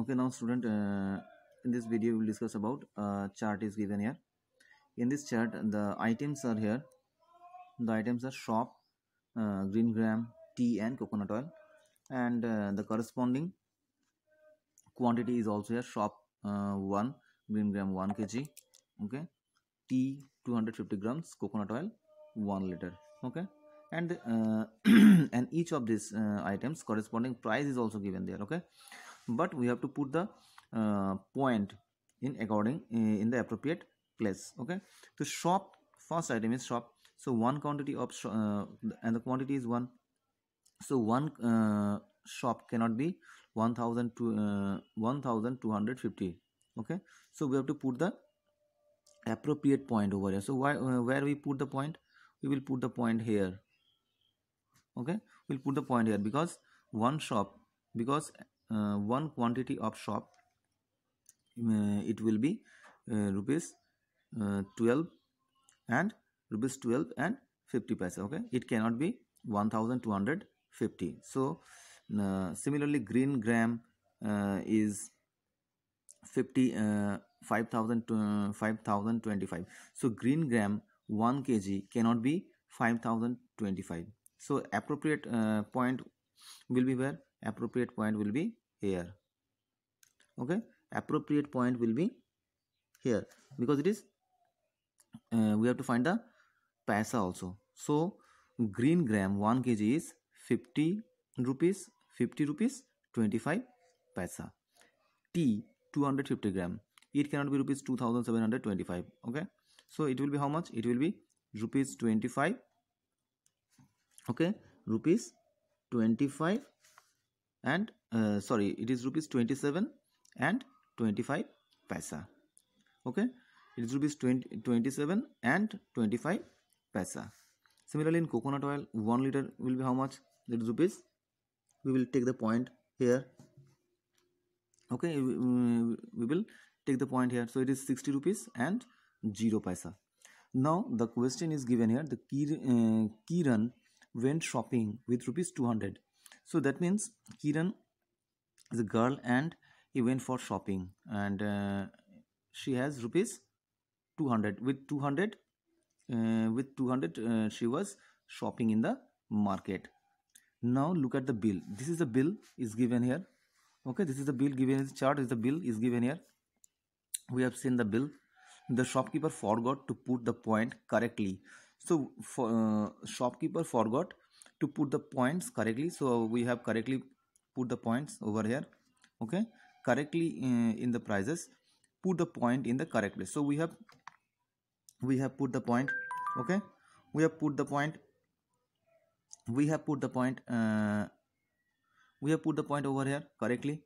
okay now student uh, in this video we will discuss about uh, chart is given here in this chart the items are here the items are shop uh, green gram tea and coconut oil and uh, the corresponding quantity is also here shop uh, 1 green gram 1 kg okay tea 250 grams coconut oil 1 liter okay and uh, and each of these uh, items corresponding price is also given there okay but we have to put the uh, point in according uh, in the appropriate place okay so shop first item is shop so one quantity of uh, and the quantity is one so one uh, shop cannot be 1000 to uh, 1250 okay so we have to put the appropriate point over here so why uh, where we put the point we will put the point here okay we'll put the point here because one shop because uh, one quantity of shop uh, it will be uh, rupees uh, 12 and rupees 12 and 50 paisa okay it cannot be 1250 so similarly green gram is 50 5000 uh, 5025 so green gram 1 kg cannot be 5025 so appropriate uh, point will be where appropriate point will be here okay appropriate point will be here because it is uh, we have to find the paisa also so green gram 1 kg is 50 rupees 50 rupees 25 paisa t 250 gram it cannot be rupees 2725 okay so it will be how much it will be rupees 25 okay rupees 25 and uh, sorry it is rupees 27 and 25 paisa okay it is rupees 20, 27 and 25 paisa similarly in coconut oil 1 liter will be how much that is rupees we will take the point here okay we, will take the point here so it is 60 rupees and 0 paisa now the question is given here the uh, kiran went shopping with rupees 200 so that means kiran is a girl and he went for shopping and uh, she has rupees 200 with 200 uh, with 200 uh, she was shopping in the market now look at the bill this is the bill is given here okay this is the bill given this chart is the bill is given here we have seen the bill the shopkeeper forgot to put the point correctly so for, uh, shopkeeper forgot to put the points correctly so we have correctly put the points over here okay correctly in, uh, in the prices put the point in the correct place so we have we have put the point okay we have put the point we have put the point uh, we have put the point over here correctly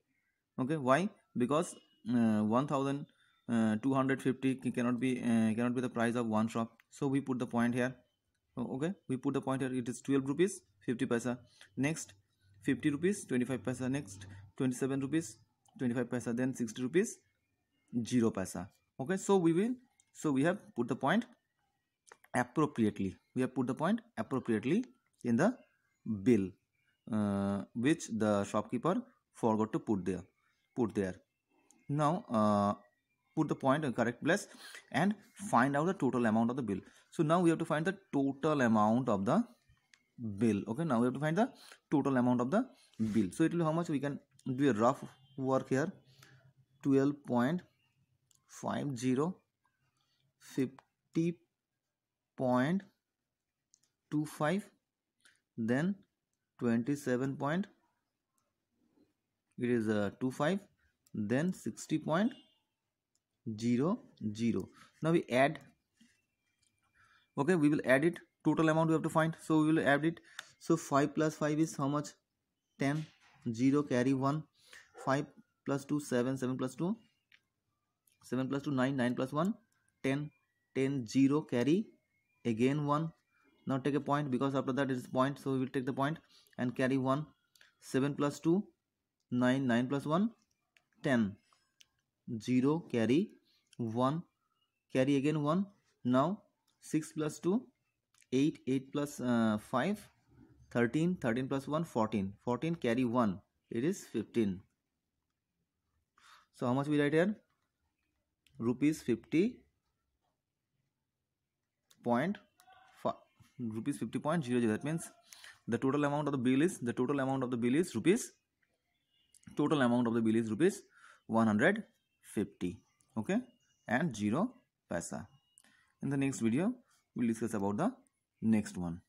okay why because uh, 1250 uh, cannot be uh, cannot be the price of one shop so we put the point here uh, okay we put the pointer it is 12 rupees 50 paisa next 50 rupees 25 paisa next 27 rupees 25 paisa then 60 rupees 0 paisa okay so we will so we have put the point appropriately we have put the point appropriately in the bill uh, which the shopkeeper forgot to put there put there now uh, put the point in correct place and find out the total amount of the bill so now we have to find the total amount of the bill okay now we have to find the total amount of the bill so it will how much we can do a rough work here 12.50 50.25 then 27 point it is a uh, 25 then 60.00 now we add okay we will add it total amount we have to find so we will add it so 5 plus 5 is how much 10 0 carry 1 5 plus 2 7 7 plus 2 7 plus 2 9 9 plus 1 10 10 0 carry again 1 now take a point because after that it is point so we will take the point and carry 1 7 plus 2 9 9 plus 1 10 0 carry 1 carry again 1 now 6 plus 2 8 8 plus, uh, 5 13 13 plus 1 14 14 carry 1 it is 15 so how much we write here rupees 50 point rupees 50.00 that means the total amount of the bill is the total amount of the bill is rupees total amount of the bill is rupees 150 okay and 0 paisa in the next video we'll discuss about the next one